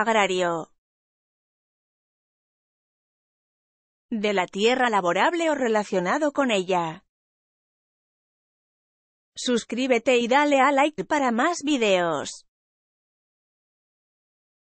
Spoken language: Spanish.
agrario. De la tierra laborable o relacionado con ella. Suscríbete y dale a like para más videos.